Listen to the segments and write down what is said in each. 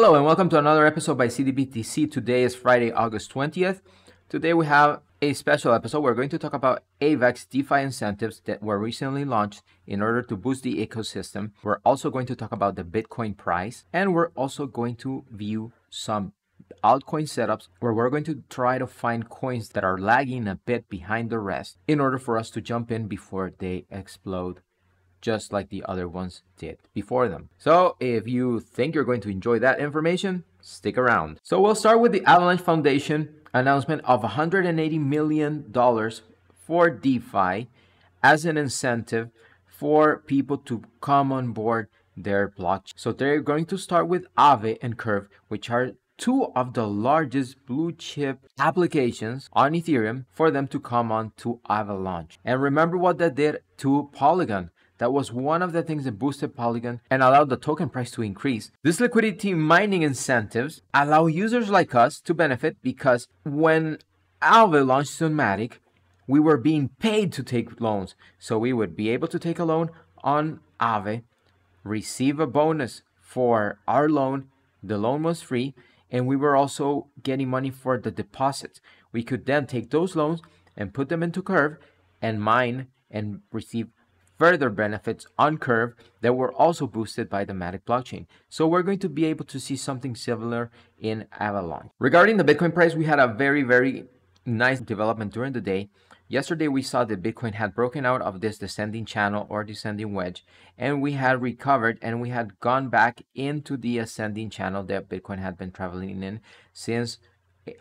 Hello and welcome to another episode by CDBTC. Today is Friday, August 20th. Today we have a special episode. We're going to talk about AVAX DeFi incentives that were recently launched in order to boost the ecosystem. We're also going to talk about the Bitcoin price and we're also going to view some altcoin setups where we're going to try to find coins that are lagging a bit behind the rest in order for us to jump in before they explode just like the other ones did before them. So if you think you're going to enjoy that information, stick around. So we'll start with the Avalanche Foundation announcement of $180 million for DeFi as an incentive for people to come on board their blockchain. So they're going to start with Aave and Curve, which are two of the largest blue chip applications on Ethereum for them to come on to Avalanche. And remember what that did to Polygon that was one of the things that boosted Polygon and allowed the token price to increase. These liquidity mining incentives allow users like us to benefit because when Alve launched Zomatic, we were being paid to take loans. So we would be able to take a loan on Ave, receive a bonus for our loan. The loan was free, and we were also getting money for the deposits. We could then take those loans and put them into Curve and mine and receive further benefits on Curve that were also boosted by the Matic blockchain. So we're going to be able to see something similar in Avalon. Regarding the Bitcoin price, we had a very, very nice development during the day. Yesterday, we saw that Bitcoin had broken out of this descending channel or descending wedge, and we had recovered and we had gone back into the ascending channel that Bitcoin had been traveling in since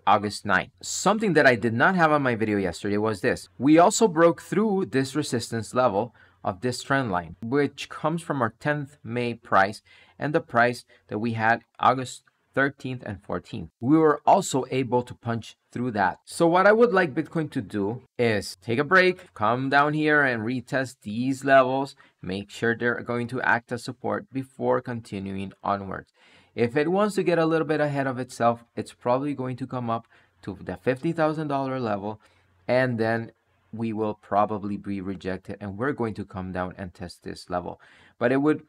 August 9th. Something that I did not have on my video yesterday was this. We also broke through this resistance level of this trend line, which comes from our 10th May price and the price that we had August 13th and 14th. We were also able to punch through that. So what I would like Bitcoin to do is take a break, come down here and retest these levels, make sure they're going to act as support before continuing onwards. If it wants to get a little bit ahead of itself, it's probably going to come up to the $50,000 level and then we will probably be rejected and we're going to come down and test this level. But it would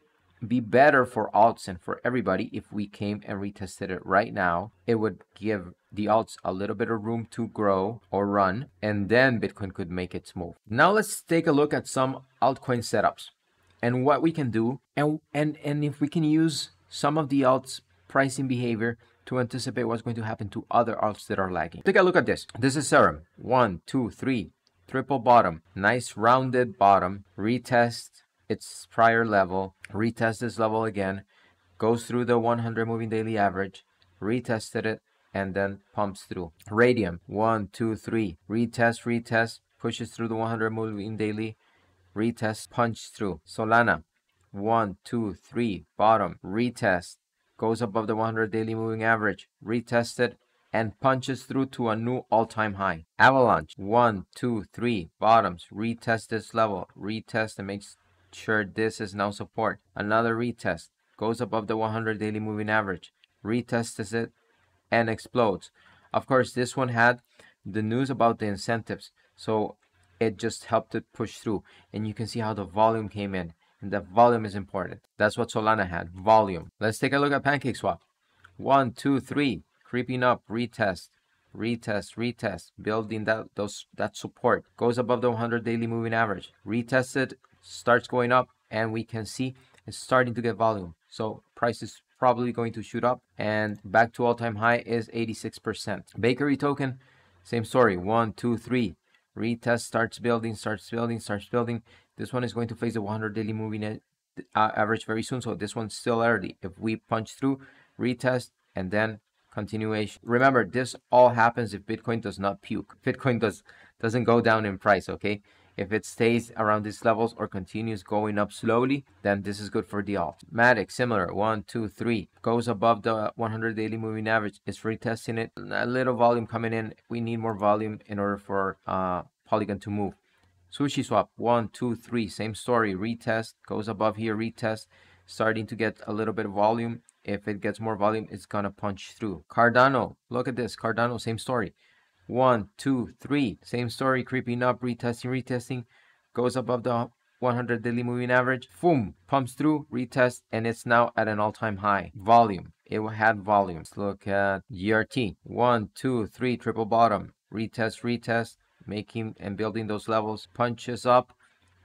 be better for alts and for everybody if we came and retested it right now. It would give the alts a little bit of room to grow or run and then Bitcoin could make its move. Now let's take a look at some altcoin setups and what we can do and and and if we can use some of the alts pricing behavior to anticipate what's going to happen to other alts that are lagging. Take a look at this. This is Serum. One, two, three, triple bottom, nice rounded bottom, retest its prior level, retest this level again, goes through the 100 moving daily average, retested it, and then pumps through. Radium, one, two, three, retest, retest, pushes through the 100 moving daily, retest, punch through. Solana, one, two, three, bottom, retest, goes above the 100 daily moving average, retested, and punches through to a new all-time high. Avalanche, one, two, three, bottoms, retest this level, retest and make sure this is now support. Another retest, goes above the 100 daily moving average, retests it, and explodes. Of course, this one had the news about the incentives, so it just helped it push through. And you can see how the volume came in and that volume is important. That's what Solana had, volume. Let's take a look at Pancake Swap. One, two, three, creeping up, retest, retest, retest, building that those that support. Goes above the 100 daily moving average, retested, starts going up, and we can see it's starting to get volume. So price is probably going to shoot up, and back to all-time high is 86%. Bakery token, same story. One, two, three, retest starts building starts building starts building this one is going to face the 100 daily moving uh, average very soon. So this one's still early. If we punch through, retest, and then continuation. Remember, this all happens if Bitcoin does not puke. Bitcoin does doesn't go down in price, okay? If it stays around these levels or continues going up slowly, then this is good for the alt. Matic, similar, one, two, three, goes above the 100 daily moving average. It's retesting it. A little volume coming in. We need more volume in order for uh, Polygon to move. Sushi swap, one, two, three, same story, retest, goes above here, retest, starting to get a little bit of volume. If it gets more volume, it's gonna punch through. Cardano, look at this, Cardano, same story. One, two, three, same story, creeping up, retesting, retesting, goes above the 100 daily moving average, boom, pumps through, retest, and it's now at an all-time high. Volume, it had volumes. Look at GRT, one, two, three, triple bottom, retest, retest, making and building those levels, punches up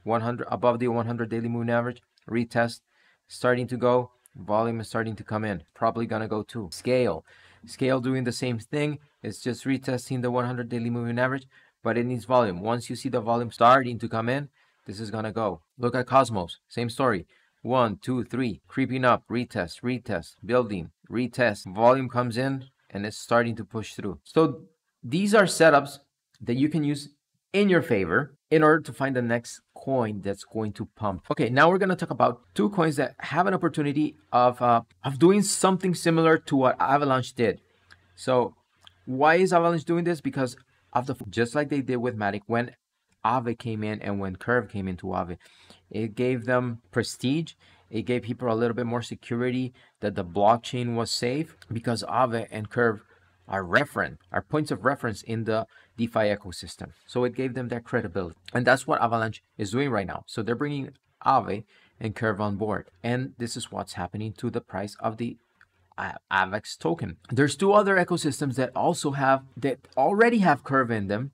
100 above the 100 daily moving average, retest starting to go, volume is starting to come in, probably gonna go to scale. Scale doing the same thing, it's just retesting the 100 daily moving average, but it needs volume. Once you see the volume starting to come in, this is gonna go. Look at Cosmos, same story. One, two, three, creeping up, retest, retest, building, retest. Volume comes in and it's starting to push through. So these are setups that you can use in your favor in order to find the next coin that's going to pump. Okay, now we're going to talk about two coins that have an opportunity of, uh, of doing something similar to what Avalanche did. So why is Avalanche doing this? Because of the just like they did with Matic when Ave came in and when Curve came into Ave, it gave them prestige. It gave people a little bit more security that the blockchain was safe because Ave and Curve our reference, our points of reference in the DeFi ecosystem. So it gave them that credibility. And that's what Avalanche is doing right now. So they're bringing Ave and Curve on board. And this is what's happening to the price of the AVAX token. There's two other ecosystems that also have, that already have Curve in them.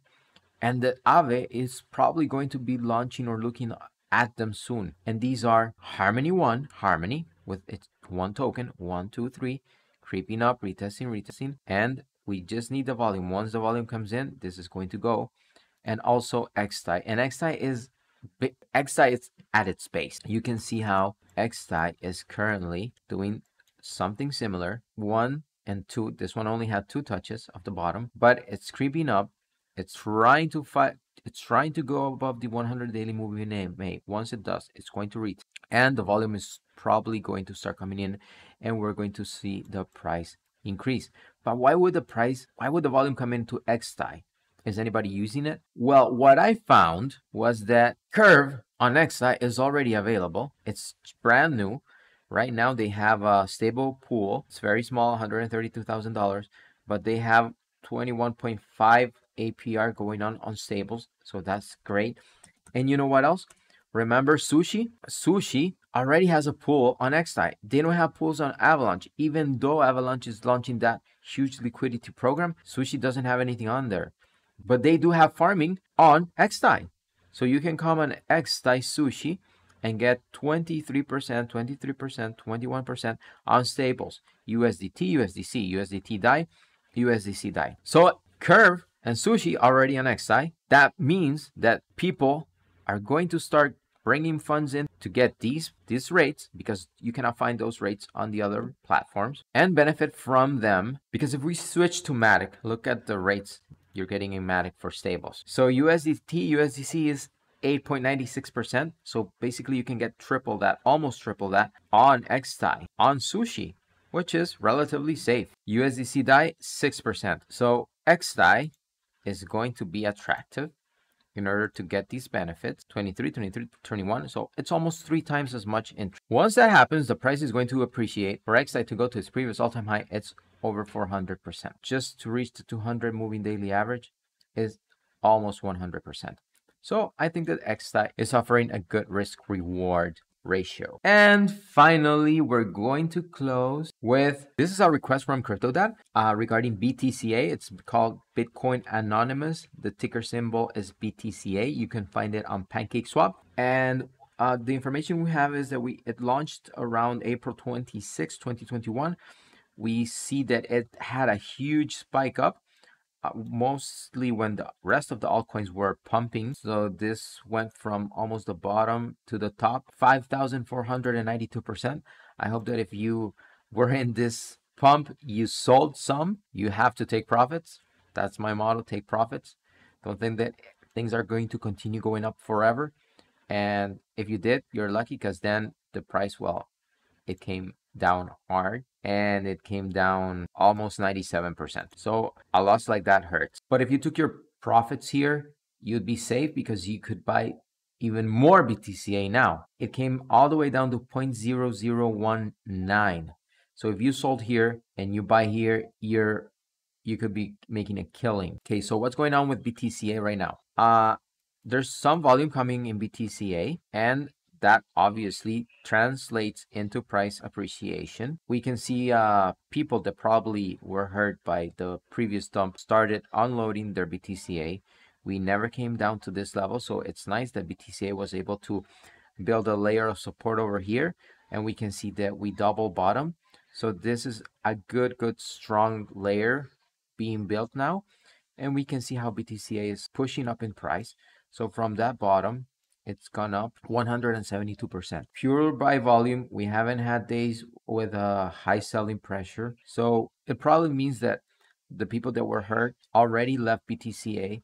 And the Ave is probably going to be launching or looking at them soon. And these are Harmony One, Harmony with its one token, one, two, three, creeping up, retesting, retesting, and we just need the volume. Once the volume comes in, this is going to go. And also XTI. And XTI is XTI is at its base. You can see how XTI is currently doing something similar. One and two. This one only had two touches of the bottom, but it's creeping up. It's trying to fight it's trying to go above the 100 daily moving AMA. Once it does, it's going to reach. And the volume is probably going to start coming in and we're going to see the price increase. But why would the price, why would the volume come into XTI? Is anybody using it? Well, what I found was that Curve on XTI is already available. It's brand new. Right now they have a stable pool. It's very small, $132,000, but they have 21.5 APR going on on Stables. So that's great. And you know what else? Remember Sushi? Sushi already has a pool on XTI. They don't have pools on Avalanche. Even though Avalanche is launching that huge liquidity program, Sushi doesn't have anything on there. But they do have farming on XTI. So you can come on XTI Sushi and get 23%, 23%, 21% on Stables, USDT, USDC, USDT DAI, USDC DAI. So Curve and sushi already on XI, that means that people are going to start bringing funds in to get these these rates because you cannot find those rates on the other platforms and benefit from them because if we switch to Matic, look at the rates you're getting in Matic for stables. So USDT USDC is 8.96%. So basically you can get triple that, almost triple that on XTI, on Sushi, which is relatively safe. USDC DAI 6%. So XTI is going to be attractive in order to get these benefits 23 23 21 so it's almost three times as much interest once that happens the price is going to appreciate for xi to go to its previous all-time high it's over 400 percent just to reach the 200 moving daily average is almost 100 percent so i think that xi is offering a good risk reward ratio. And finally, we're going to close with this is a request from CryptoDad uh, regarding BTCA. It's called Bitcoin Anonymous. The ticker symbol is BTCA. You can find it on PancakeSwap. And uh, the information we have is that we it launched around April 26, 2021. We see that it had a huge spike up uh, mostly when the rest of the altcoins were pumping. So this went from almost the bottom to the top, 5,492%. I hope that if you were in this pump, you sold some, you have to take profits. That's my model, take profits. Don't think that things are going to continue going up forever. And if you did, you're lucky because then the price, well, it came down hard and it came down almost 97%. So a loss like that hurts. But if you took your profits here, you'd be safe because you could buy even more BTCA now. It came all the way down to 0.0019. So if you sold here and you buy here, you're you could be making a killing. Okay, so what's going on with BTCA right now? Uh there's some volume coming in BTCA and that obviously translates into price appreciation. We can see uh, people that probably were hurt by the previous dump started unloading their BTCA. We never came down to this level, so it's nice that BTCA was able to build a layer of support over here, and we can see that we double bottom. So this is a good, good, strong layer being built now, and we can see how BTCA is pushing up in price. So from that bottom, it's gone up 172%. Pure by volume, we haven't had days with a high selling pressure. So it probably means that the people that were hurt already left BTCA.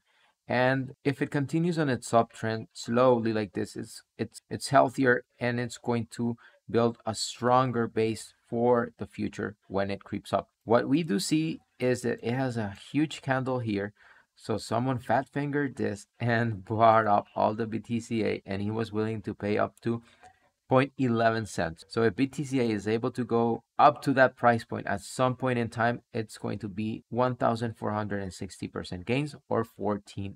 And if it continues on its uptrend slowly like this, it's it's it's healthier and it's going to build a stronger base for the future when it creeps up. What we do see is that it has a huge candle here so someone fat fingered this and bought up all the BTCA and he was willing to pay up to 0.11 cents. So if BTCA is able to go up to that price point at some point in time, it's going to be 1,460% gains or 14x.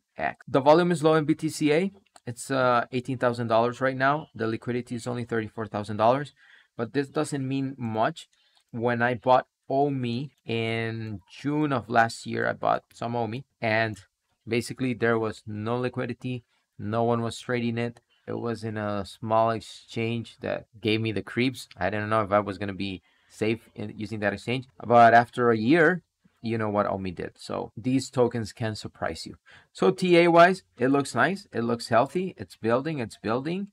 The volume is low in BTCA. It's uh, $18,000 right now. The liquidity is only $34,000, but this doesn't mean much. When I bought OMI in June of last year, I bought some OMI and basically there was no liquidity no one was trading it it was in a small exchange that gave me the creeps i didn't know if i was going to be safe in using that exchange but after a year you know what omi did so these tokens can surprise you so ta wise it looks nice it looks healthy it's building it's building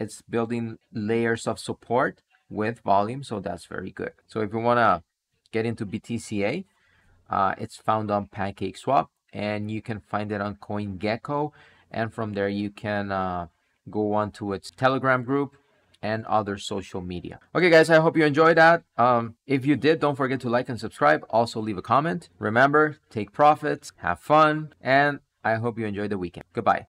it's building layers of support with volume so that's very good so if you want to get into btca uh, it's found on pancake swap and you can find it on CoinGecko. And from there, you can uh, go on to its Telegram group and other social media. Okay, guys, I hope you enjoyed that. Um, if you did, don't forget to like and subscribe. Also, leave a comment. Remember, take profits, have fun, and I hope you enjoy the weekend. Goodbye.